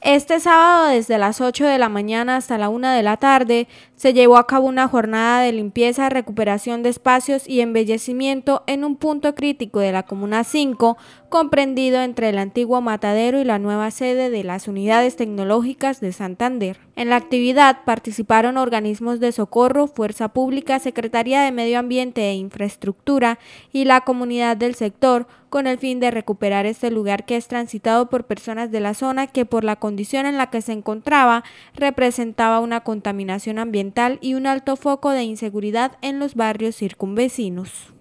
Este sábado desde las 8 de la mañana hasta la 1 de la tarde se llevó a cabo una jornada de limpieza, recuperación de espacios y embellecimiento en un punto crítico de la Comuna 5, comprendido entre el antiguo matadero y la nueva sede de las unidades tecnológicas de Santander. En la actividad participaron organismos de socorro, Fuerza Pública, Secretaría de Medio Ambiente e Infraestructura y la comunidad del sector, con el fin de recuperar este lugar que es transitado por personas de la zona que por la condición en la que se encontraba representaba una contaminación ambiental y un alto foco de inseguridad en los barrios circunvecinos.